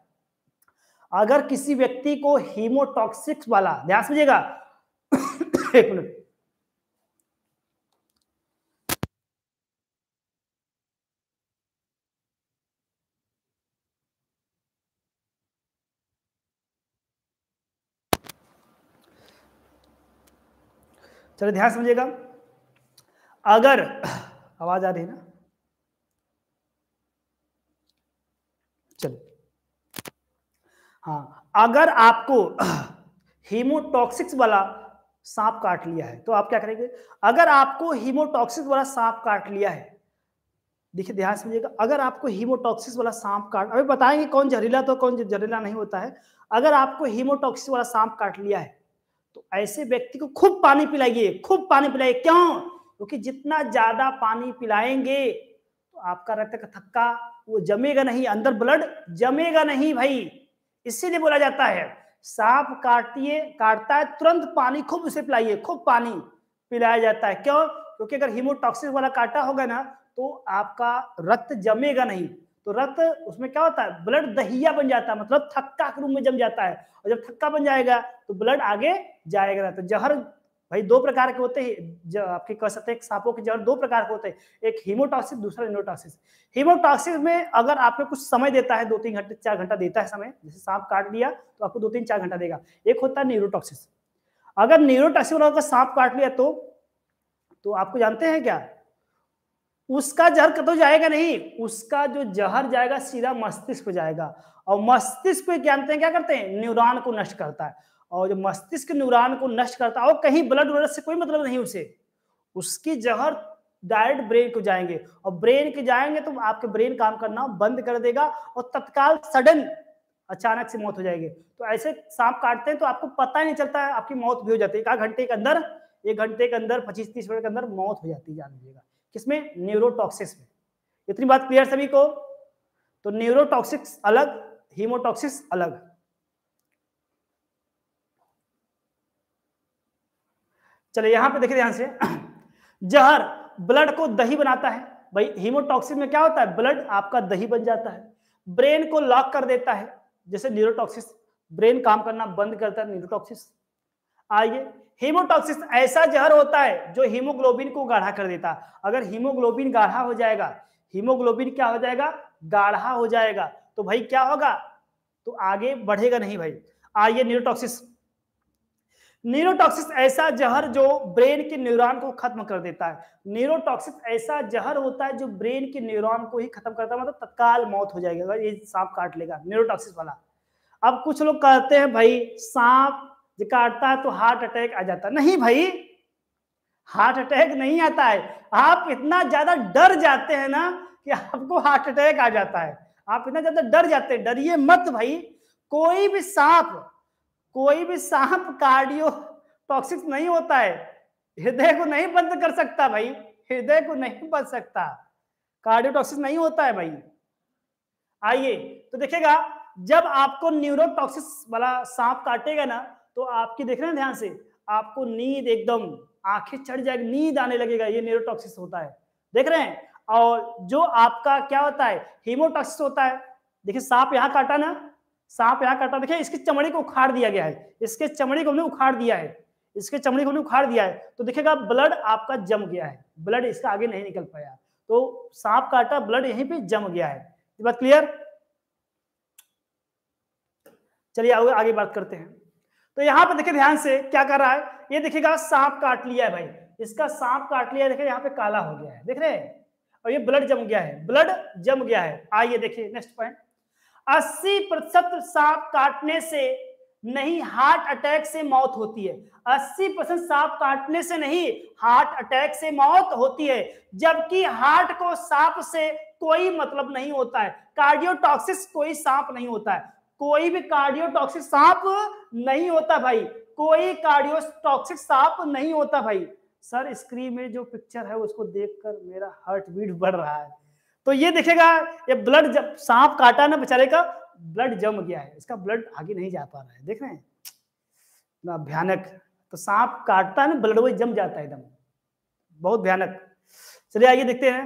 अगर किसी व्यक्ति को हीमोटॉक्सिक्स वाला ध्यान समझिएगा एक मिनट चलो ध्यान समझिएगा अगर आवाज आ रही है ना चलो हाँ अगर आपको हीमोटॉक्सिक्स वाला सांप काट लिया है तो आप क्या करेंगे अगर आपको हीमोटॉक्सिक्स वाला सांप काट लिया है देखिए ध्यान समझिएगा अगर आपको हीमोटॉक्सिस वाला सांप काट अभी बताएंगे कौन जहरीला तो कौन जहरीला नहीं होता है अगर आपको हीमोटॉक्सिस वाला सांप काट लिया है तो ऐसे व्यक्ति को खूब पानी पिलाइए खूब पानी पिलाइए क्यों क्योंकि तो जितना ज्यादा पानी पिलाएंगे तो आपका रक्त का थक्का वो जमेगा नहीं अंदर ब्लड जमेगा नहीं भाई इसीलिए बोला जाता है सांप काटिए काटता है तुरंत पानी खूब उसे पिलाइए खूब पानी पिलाया जाता है क्यों क्योंकि अगर हिमोटॉक्सिस वाला काटा होगा ना तो आपका रक्त जमेगा नहीं तो रक्त उसमें क्या होता है ब्लड दहिया बन जाता है मतलब थक्का के रूप में जम जाता है और जब थक्का बन जाएगा तो ब्लड आगे जाएगा तो जहर भाई दो प्रकार के होते हैं आपके कह सकते हैं सांपों के जहर दो प्रकार के होते हैं एक हीमोटॉक्सिस दूसरा न्यूरोटॉक्सिस हीमोटॉक्सिस में अगर आपको कुछ समय देता है दो तीन घंटे चार घंटा देता है समय जैसे सांप काट लिया तो आपको दो तीन चार घंटा देगा एक होता है न्यूरोटॉक्सिस अगर न्यूरोटॉक्सिस अगर सांप काट लिया तो तो आपको जानते हैं क्या उसका जहर कतो जाएगा नहीं उसका जो जहर जाएगा सीधा मस्तिष्क पे जाएगा और मस्तिष्क पे जानते हैं क्या करते हैं न्यूरॉन को नष्ट करता है और जो मस्तिष्क न्यूरॉन को नष्ट करता है और कहीं ब्लड वलड से कोई मतलब नहीं उसे उसकी जहर डायरेक्ट ब्रेन को जाएंगे और ब्रेन के जाएंगे तो आपके ब्रेन काम करना बंद कर देगा और तत्काल सडन अचानक से मौत हो जाएगी तो ऐसे सांप काटते हैं तो आपको पता ही नहीं चलता है आपकी मौत भी हो जाती है एक घंटे के अंदर एक घंटे के अंदर पच्चीस तीस मिनट के अंदर मौत हो जाती है जान लीजिएगा किसमें न्यूरोटॉक्सिस में इतनी बात क्लियर सभी को तो न्यूरोटॉक्सिक्स अलग हीमोटॉक्सिस अलग चलिए यहां पे देखिए ध्यान से जहर ब्लड को दही बनाता है भाई हीमोटॉक्सिन में क्या होता है ब्लड आपका दही बन जाता है ब्रेन को लॉक कर देता है जैसे न्यूरोटॉक्सिस ब्रेन काम करना बंद करता है न्यूरोटॉक्सिस आइए हीमोटॉक्सिस ऐसा जहर होता है जो हीमोग्लोबिन को गाढ़ा कर देता अगर हीमोग्लोबिन गाढ़ा हो जाएगा हीमोग्लोबिन क्या हो जाएगा गाढ़ा हो जाएगा तो भाई क्या होगा तो आगे बढ़ेगा नहीं भाई आइए न्यूरोटॉक्सिस न्यूरोटॉक्सिस ऐसा जहर जो ब्रेन के न्यूरॉन को खत्म कर देता है न्यूरोटॉक्सिस ऐसा जहर होता है जो ब्रेन के न्यूरॉन को ही खत्म करता है मतलब तत्काल मौत हो जाएगी अगर ये सांप काट लेगा न्यूरोटॉक्सिस वाला अब कुछ लोग कहते हैं भाई सांप जो काटता है तो हार्ट अटैक आ जाता नहीं भाई हार्ट अटैक नहीं आता है आप इतना ज्यादा डर जाते हैं ना कि आपको हार्ट अटैक आ जाता है आप इतना ज्यादा डर जाते हैं डरिए मत भाई कोई भी सांप कोई भी सांप कार्डियो टॉक्सिक नहीं होता है हृदय को नहीं बंद कर सकता भाई हृदय को नहीं बंद सकता कार्डियो टॉक्सिक नहीं होता है भाई आइए तो देखिएगा जब आपको न्यूरोटॉक्सिस वाला सांप काटेगा ना तो आपकी देख रहे हैं ध्यान से आपको नींद एकदम आंखें चढ़ जाएगी नींद आने लगेगा ये न्यूरोटॉक्सिस होता है देख रहे हैं और जो आपका क्या होता है हीमोटॉक्सिस होता है देखिए सांप यहाँ काटा ना सांप यहाँ करता देखिए इसकी चमड़ी को उखाड़ दिया गया है इसके चमड़ी को हमने उखाड़ दिया है इसके चमड़ी को हमने उखाड़ दिया है तो देखिएगा ब्लड आपका जम गया है ब्लड इसका आगे नहीं निकल पाया तो सांप काटा ब्लड यहीं पे जम गया है ये बात क्लियर चलिए आगे, आगे बात करते हैं तो यहाँ पे देखिए ध्यान से क्या कर रहा है ये देखिएगा सांप काट लिया है भाई इसका सांप काट लिया है देखिए यहाँ पे काला हो गया है देख रहे हैं और ये ब्लड जम गया है ब्लड जम गया है आइए देखिए नेक्स्ट पॉइंट अस्सी प्रतिशत सांप काटने से नहीं हार्ट अटैक से मौत होती है 80 परसेंट सांप काटने से नहीं हार्ट अटैक से मौत होती है जबकि हार्ट को सांप से कोई मतलब नहीं होता है कार्डियोटॉक्सिस कोई सांप नहीं होता है कोई भी कार्डियोटॉक्सिक सांप नहीं होता भाई कोई कार्डियोटॉक्सिक सांप नहीं होता भाई सर स्क्रीन में जो पिक्चर है उसको देखकर मेरा हार्ट बीट बढ़ रहा है तो ये देखेगा ये ब्लड जब सांप काटा ना बेचारे का ब्लड जम गया है इसका ब्लड आगे नहीं जा पा रहा है देख रहे हैं भयानक तो सांप काटता है ना ब्लड वही जम जाता है एकदम बहुत भयानक चलिए आइए देखते हैं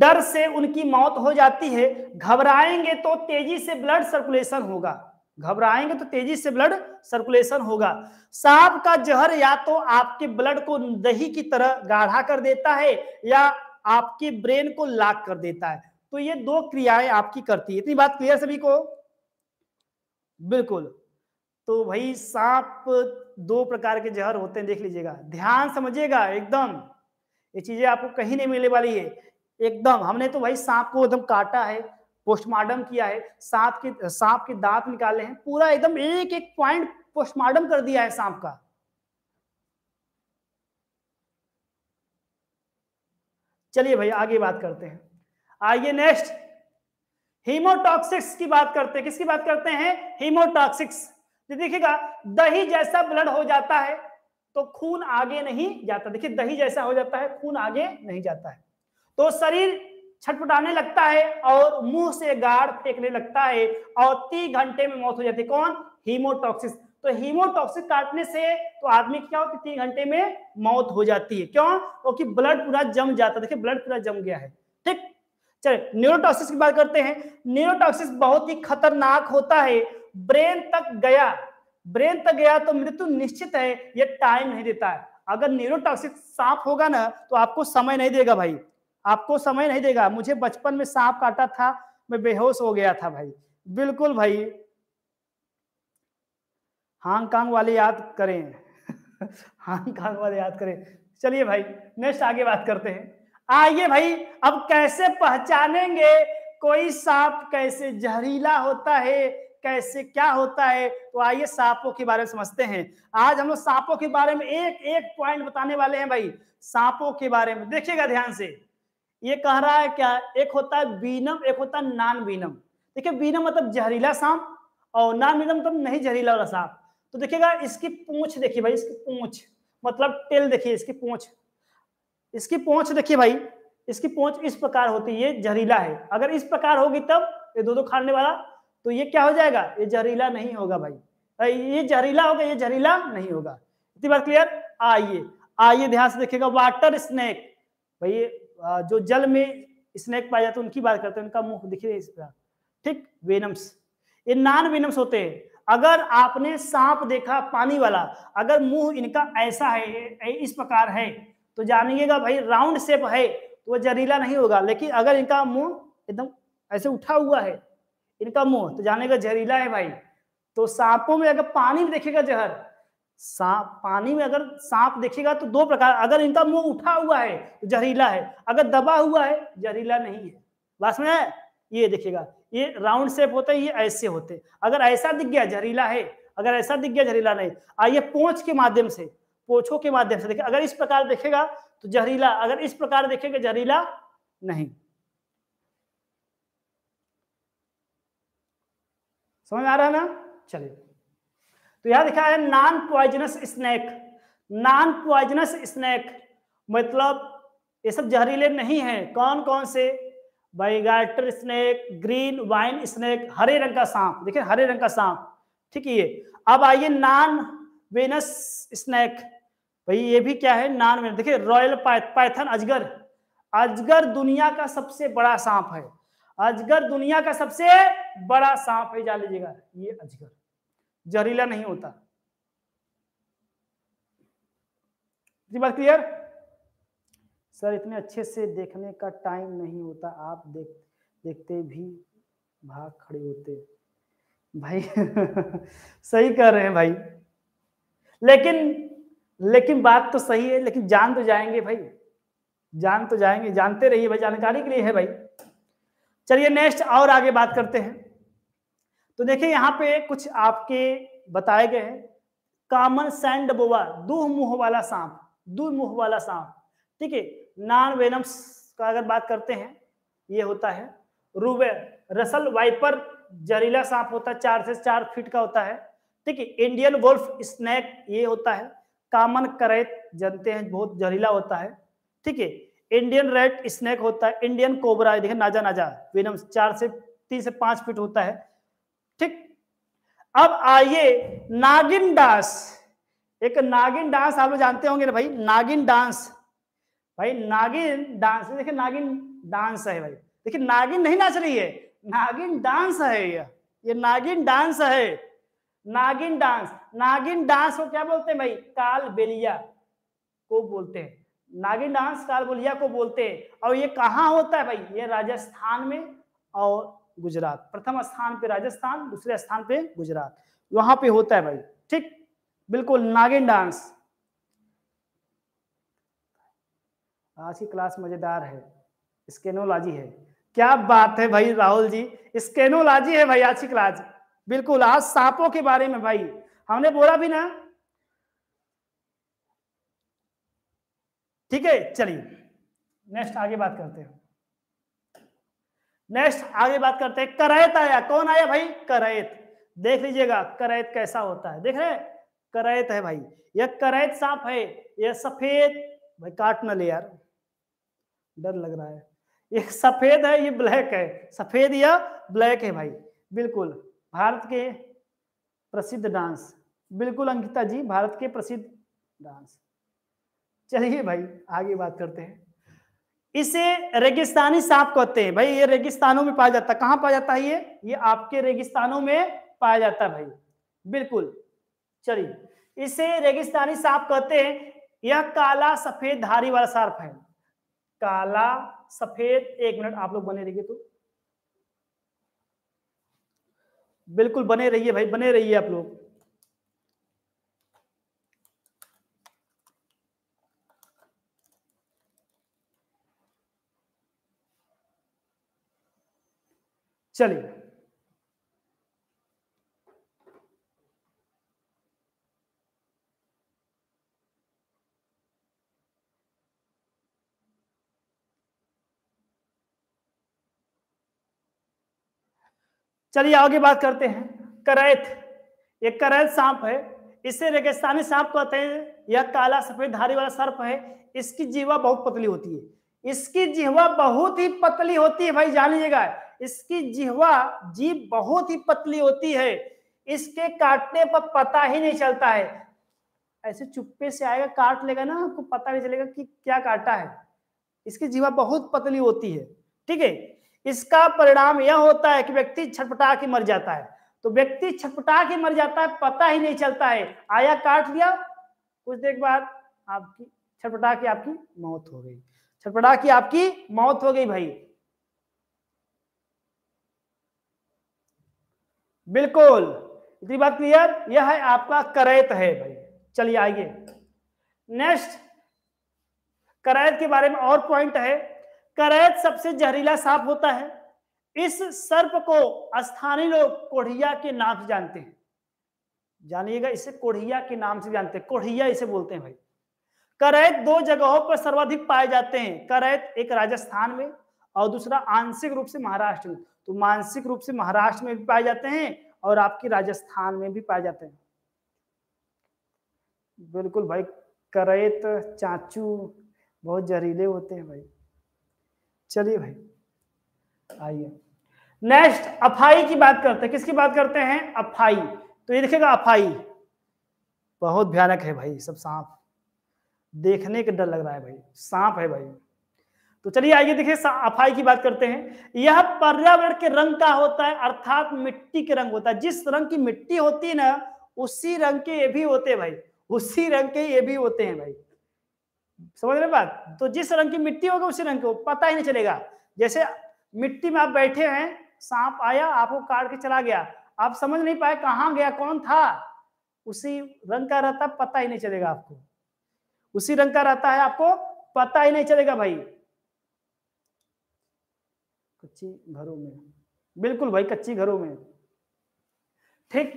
डर से उनकी मौत हो जाती है घबराएंगे तो तेजी से ब्लड सर्कुलेशन होगा घबराएंगे तो तेजी से ब्लड सर्कुलेशन होगा सांप का जहर या तो आपके ब्लड को दही की तरह गाढ़ा कर देता है या आपके ब्रेन को लाक कर देता है तो ये दो क्रियाएं आपकी करती है इतनी बात क्लियर सभी को बिल्कुल तो भाई सांप दो प्रकार के जहर होते हैं देख लीजिएगा ध्यान समझिएगा एकदम ये चीजें आपको कहीं नहीं मिलने वाली है एकदम हमने तो भाई सांप को एकदम काटा है पोस्टमार्टम किया है सांप के सांप के दांत निकाले हैं पूरा एकदम एक एक पॉइंट पोस्टमार्टम कर दिया है सांप का चलिए भाई आगे बात करते हैं आइए नेक्स्ट हीमोटॉक्सिक्स की बात करते हैं किसकी बात करते हैं हीमोटॉक्सिक्स देखिएगा दही जैसा ब्लड हो जाता है तो खून आगे नहीं जाता देखिए दही जैसा हो जाता है खून आगे नहीं जाता है तो शरीर छटपटाने लगता है और मुंह से गाढ़ फेंकने लगता है और तीन घंटे में मौत हो जाती है कौन हीमोटॉक्सिस तो हीमोटॉक्सिक काटने से तो आदमी क्या होती तीन घंटे में मौत हो जाती है क्यों क्योंकि तो ब्लड पूरा जम जाता है देखिए ब्लड पूरा जम गया है ठीक चलिए न्यूरोटॉक्सिस की बात करते हैं न्यूरोटॉक्सिस बहुत ही खतरनाक होता है ब्रेन तक गया ब्रेन तक गया तो मृत्यु निश्चित है ये टाइम नहीं देता है अगर न्यूरोटॉक्सिक सांप होगा ना तो आपको समय नहीं देगा भाई आपको समय नहीं देगा मुझे बचपन में सांप काटा था मैं बेहोश हो गया था भाई बिल्कुल भाई हांगकांग वाले याद करें हांगकांग वाले याद करें चलिए भाई नेक्स्ट आगे बात करते हैं आइए भाई अब कैसे पहचानेंगे कोई सांप कैसे जहरीला होता है कैसे क्या होता है तो आइए सांपों के बारे में समझते हैं आज हम लोग सांपों के बारे में एक एक पॉइंट बताने वाले हैं भाई सांपों के बारे में देखिएगा ध्यान से ये कह रहा है क्या एक होता है बीनम एक होता है नॉन बीनम देखिए बीनम मतलब जहरीला सांप और नॉन बीनम मतलब नहीं जहरीला वाला सांप तो देखिएगा इसकी पूंछ देखिए भाई इसकी पूंछ मतलब टेल देखिए इसकी पूंछ इसकी पूंछ देखिए भाई इसकी पूंछ इस प्रकार होती है जहरीला है अगर इस प्रकार होगी तब ये दो दो खाने वाला तो ये क्या हो जाएगा ये जहरीला नहीं होगा भाई ये जहरीला होगा ये जहरीला नहीं होगा इतनी बात क्लियर आइए आइए ध्यान से देखिएगा वाटर स्नेक भाई जो जल में स्नेक पाया जाता है उनकी बात करते हैं उनका मुख दिखे इस तरह ठीक वेनम्स ये नॉन वेनम्स होते हैं अगर आपने सांप देखा पानी वाला अगर मुंह इनका ऐसा है इस प्रकार है तो जानिएगा भाई राउंड शेप है तो वह जहरीला नहीं होगा लेकिन अगर इनका मुंह एकदम ऐसे उठा हुआ है इनका मुंह तो जानेगा जहरीला है भाई तो सांपों में अगर पानी में देखेगा जहर सांप पानी में अगर सांप देखेगा तो दो प्रकार अगर इनका मुंह उठा हुआ है तो जहरीला है अगर दबा हुआ है जहरीला नहीं है बस में ये देखिएगा ये राउंड शेप होता है ये ऐसे होते अगर ऐसा दिख गया जहरीला है अगर ऐसा दिख गया जहरीला नहीं आइए पोछ के माध्यम से पोछों के माध्यम से देखे अगर इस प्रकार देखेगा तो जहरीला अगर इस प्रकार देखेगा जहरीला नहीं समझ आ रहा है ना चलिए तो यहां दिखा है non poisonous snake non poisonous snake मतलब ये सब जहरीले नहीं है कौन कौन से बाइगाटर स्नेक ग्रीन वाइन स्नेक हरे रंग का सांप देखिए हरे रंग का सांप ठीक है ये अब आइए नान वेनस स्नेक भाई ये भी क्या है नान वेनस देखिए रॉयल पाइथन अजगर अजगर दुनिया का सबसे बड़ा सांप है अजगर दुनिया का सबसे बड़ा सांप है जान लीजिएगा ये अजगर जहरीला नहीं होता बात क्लियर सर इतने अच्छे से देखने का टाइम नहीं होता आप देख देखते भी भाग खड़े होते भाई सही कह रहे हैं भाई लेकिन लेकिन बात तो सही है लेकिन जान तो जाएंगे भाई जान तो जाएंगे जानते रहिए भाई जानकारी के लिए है भाई चलिए नेक्स्ट और आगे बात करते हैं तो देखिए यहाँ पे कुछ आपके बताए गए हैं कामन सैंड बोवा दो मुंह वाला सांप दो मुंह वाला सांप ठीक है नॉन वेनम्स का अगर बात करते हैं ये होता है रूवे रसल वाइपर जहरीला सांप होता है चार से चार फीट का होता है ठीक है इंडियन वोल्फ स्नैक ये होता है कामन करेत जानते हैं बहुत जहरीला होता है ठीक है इंडियन रेड स्नैक होता है इंडियन कोबरा देखिए नाजा नाजा वेनम्स चार से तीन से पांच फीट होता है ठीक अब आइए नागिन डांस एक नागिन डांस आप लोग जानते होंगे ना भाई नागिन डांस भाई नागिन डांस देखिए नागिन डांस है भाई देखिए नागिन नहीं नाच रही है नागिन डांस है यह ये नागिन डांस है नागिन डांस नागिन डांस को क्या बोलते हैं भाई काल बेलिया को बोलते हैं नागिन डांस काल बेलिया को बोलते हैं और ये कहाँ होता है भाई ये राजस्थान में और गुजरात प्रथम स्थान पे राजस्थान दूसरे स्थान पे गुजरात वहां पे होता है भाई ठीक बिल्कुल नागिन डांस आज की क्लास मजेदार है स्केनोलॉजी है क्या बात है भाई राहुल जी स्केनोलॉजी है भाई आज की क्लास बिल्कुल आज सांपों के बारे में भाई हमने बोला भी ना ठीक है चलिए नेक्स्ट आगे बात करते हैं नेक्स्ट आगे बात करते हैं करैत आया कौन आया भाई करैत देख लीजिएगा करैत कैसा होता है देख रहे हैं करैत है भाई यह करैत सांप है यह सफेद भाई काट ना ले यार डर लग रहा है ये सफेद है ये ब्लैक है सफेद या ब्लैक है भाई बिल्कुल भारत के प्रसिद्ध डांस बिल्कुल अंकिता जी भारत के प्रसिद्ध डांस चलिए भाई आगे बात करते हैं इसे रेगिस्तानी सांप कहते हैं भाई ये रेगिस्तानों में पाया जाता है कहाँ पाया जाता है ये ये आपके रेगिस्तानों में पाया जाता है भाई बिल्कुल चलिए इसे रेगिस्तानी सांप कहते हैं यह काला सफेद धारी वाला सांप है काला सफेद एक मिनट आप लोग बने रहिए तो बिल्कुल बने रहिए भाई बने रहिए आप लोग चलिए चलिए आगे बात करते हैं करैत ये करैत सांप है इसे रेगिस्तानी सांप कहते हैं यह काला सफेद धारी वाला सर्प है इसकी जीवा बहुत पतली होती है इसकी जीवा बहुत ही पतली होती है भाई जान लीजिएगा इसकी जीवा जीव बहुत ही पतली होती है इसके काटने पर पता ही नहीं चलता है ऐसे चुप्पे से आएगा काट लेगा ना आपको पता नहीं चलेगा कि क्या काटा है इसकी जीवा बहुत पतली होती है ठीक है इसका परिणाम यह होता है कि व्यक्ति छटपटा के मर जाता है तो व्यक्ति छटपटा के मर जाता है पता ही नहीं चलता है आया काट लिया कुछ देर बाद आपकी छटपटा की आपकी मौत हो गई छटपटा की आपकी मौत हो गई भाई बिल्कुल इतनी बात क्लियर यह है आपका करैत है भाई चलिए आइए नेक्स्ट करैत के बारे में और पॉइंट है करैत सबसे जहरीला सांप होता है इस सर्प को स्थानीय लोग कोढ़िया के नाम से जानते हैं जानिएगा इसे कोढ़िया के नाम से जानते हैं कोढ़िया इसे बोलते हैं भाई करैत दो जगहों पर सर्वाधिक पाए जाते हैं करैत एक राजस्थान में और दूसरा आंशिक रूप से महाराष्ट्र में तो मानसिक रूप से महाराष्ट्र में भी पाए जाते हैं और आपके राजस्थान में भी पाए जाते हैं बिल्कुल भाई करैत चाचू बहुत जहरीले होते हैं भाई चलिए भाई आइए नेक्स्ट अफाई की बात करते हैं किसकी बात करते हैं अफाई तो ये देखेगा अफाई बहुत भयानक है भाई सब सांप देखने के डर लग रहा है भाई सांप है भाई तो चलिए आइए देखिए अफाई की बात करते हैं यह पर्यावरण के रंग का होता है अर्थात मिट्टी के रंग होता है जिस रंग की मिट्टी होती है ना उसी रंग के ये भी होते हैं भाई उसी रंग के ये भी होते हैं भाई समझ रहे बात तो जिस रंग की मिट्टी होगी उसी रंग की पता ही नहीं चलेगा जैसे मिट्टी में आप बैठे हैं सांप आया आपको काट के चला गया आप समझ नहीं पाए कहाँ गया कौन था उसी रंग का रहता पता ही नहीं चलेगा आपको उसी रंग का रहता है आपको पता ही नहीं चलेगा भाई कच्ची घरों में बिल्कुल भाई कच्ची घरों में ठीक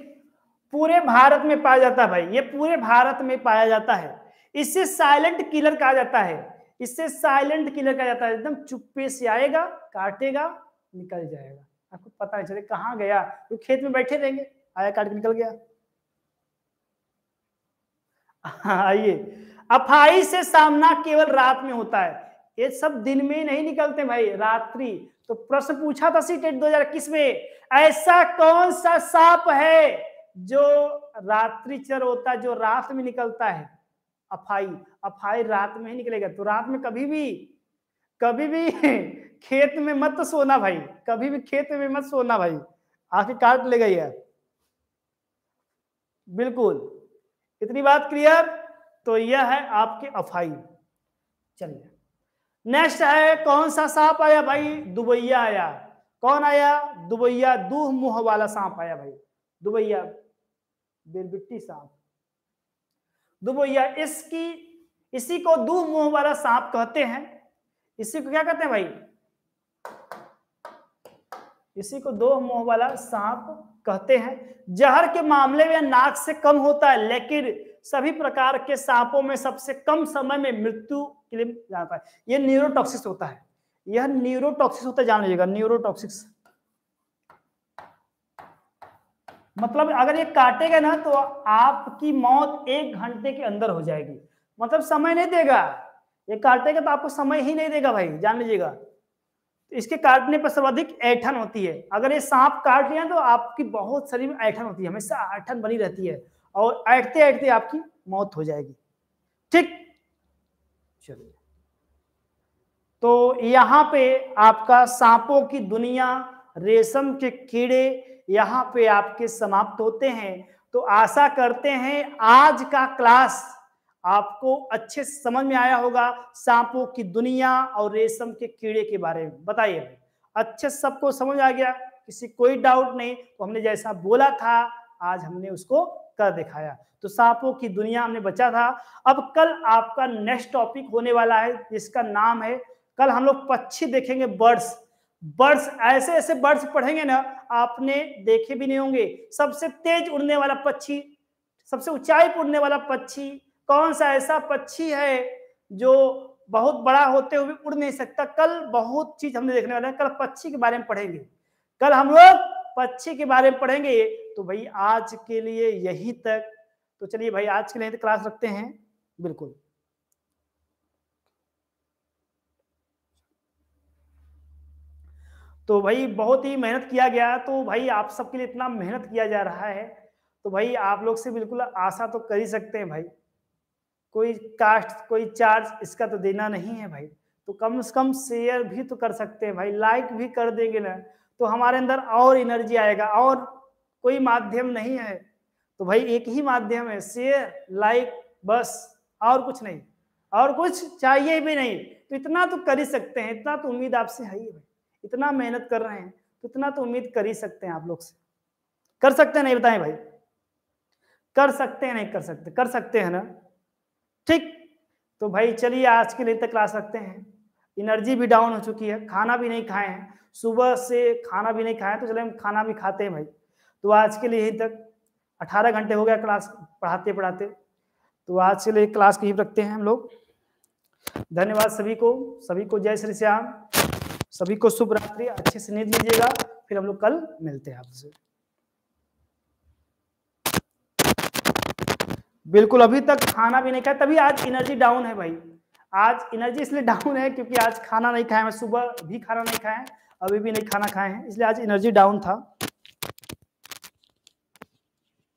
पूरे भारत में पाया जाता है भाई ये पूरे भारत में पाया जाता है इससे साइलेंट किलर कहा जाता है इससे साइलेंट किलर कहा जाता है एकदम चुप्पे से आएगा काटेगा निकल जाएगा आपको पता नहीं चले कहा गया तो खेत में बैठे रहेंगे आया काट के निकल गया हाँ, आइए अफाई से सामना केवल रात में होता है ये सब दिन में नहीं निकलते भाई रात्रि तो प्रश्न पूछा था सीटेट e इक्कीस में ऐसा कौन सा सांप है जो रात्रिचर होता है जो रात में निकलता है अफाई अफाई रात में ही निकलेगा तो रात में कभी भी कभी भी खेत में मत सोना भाई कभी भी खेत में मत सोना भाई आके काट ले गई है बिल्कुल इतनी बात क्लियर तो यह है आपके अफाई चलिए नेक्स्ट है कौन सा सांप आया भाई दुबैया आया कौन आया दुबैया दूह मुह वाला सांप आया भाई दुबैया बेरबिट्टी सांप दुबो इसकी इसी को दो मुंह वाला सांप कहते हैं इसी को क्या कहते हैं भाई इसी को दो मुंह वाला सांप कहते हैं जहर के मामले में नाक से कम होता है लेकिन सभी प्रकार के सांपों में सबसे कम समय में मृत्यु के लिए जाता है यह न्यूरोटॉक्सिस होता है यह न्यूरोटॉक्सिस होता है जान लीजिएगा न्यूरोटॉक्सिक्स मतलब अगर ये काटेगा ना तो आपकी मौत एक घंटे के अंदर हो जाएगी मतलब समय नहीं देगा ये काटेगा तो आपको समय ही नहीं देगा भाई जान लीजिएगा इसके काटने पर सर्वाधिक ऐठन होती है अगर ये सांप काट लिया तो आपकी बहुत शरीर में ऐठन होती है हमेशा ऐठन बनी रहती है और ऐठते ऐठते आपकी मौत हो जाएगी ठीक चलिए तो यहां पे आपका सांपों की दुनिया रेशम के कीड़े यहाँ पे आपके समाप्त होते हैं तो आशा करते हैं आज का क्लास आपको अच्छे से समझ में आया होगा सांपों की दुनिया और रेशम के कीड़े के बारे में बताइए अच्छे सबको समझ आ गया किसी कोई डाउट नहीं तो हमने जैसा बोला था आज हमने उसको कर दिखाया तो सांपों की दुनिया हमने बचा था अब कल आपका नेक्स्ट टॉपिक होने वाला है जिसका नाम है कल हम लोग पक्षी देखेंगे बर्ड्स बर्ड्स ऐसे ऐसे बर्ड्स पढ़ेंगे ना आपने देखे भी नहीं होंगे सबसे तेज उड़ने वाला पक्षी सबसे ऊंचाई पर उड़ने वाला पक्षी कौन सा ऐसा पक्षी है जो बहुत बड़ा होते हुए उड़ नहीं सकता कल बहुत चीज हमने देखने वाला है कल पक्षी के बारे में पढ़ेंगे कल हम लोग पक्षी के बारे में पढ़ेंगे तो भाई आज के लिए यही तक तो चलिए भाई आज के लिए तो क्लास रखते हैं बिल्कुल तो भाई बहुत ही मेहनत किया गया तो भाई आप सबके लिए इतना मेहनत किया जा रहा है तो भाई आप लोग से बिल्कुल आशा तो कर ही सकते हैं भाई कोई कास्ट कोई चार्ज इसका तो देना नहीं है भाई तो कम से कम शेयर भी तो कर सकते हैं भाई लाइक भी कर देंगे ना तो हमारे अंदर और एनर्जी आएगा और कोई माध्यम नहीं है तो भाई एक ही माध्यम है शेयर लाइक बस और कुछ नहीं और कुछ चाहिए भी नहीं तो इतना तो कर ही सकते हैं इतना तो उम्मीद आपसे है ही भाई इतना मेहनत कर रहे हैं तो इतना तो उम्मीद कर ही सकते हैं आप लोग से कर सकते हैं नहीं बताएं भाई कर सकते हैं नहीं कर सकते कर सकते हैं ना ठीक तो भाई चलिए आज के लिए तक ला सकते हैं एनर्जी भी डाउन हो चुकी है खाना भी नहीं खाए हैं सुबह से खाना भी नहीं खाए तो चले हम खाना भी खाते हैं भाई तो आज के लिए यहीं तक 18 घंटे हो गया क्लास पढ़ाते पढ़ाते तो आज के लिए क्लास कहीं रखते हैं हम लोग धन्यवाद सभी को सभी को जय श्री श्याम सभी को शुभ रात्रि अच्छे से नींद लीजिएगा फिर हम लोग कल मिलते हैं आपसे बिल्कुल अभी तक खाना भी नहीं खाया तभी आज एनर्जी डाउन है भाई आज एनर्जी इसलिए डाउन है क्योंकि आज खाना नहीं खाया मैं सुबह भी खाना नहीं खाया अभी भी नहीं खाना खाए हैं इसलिए आज एनर्जी डाउन था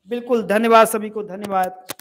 बिल्कुल धन्यवाद सभी को धन्यवाद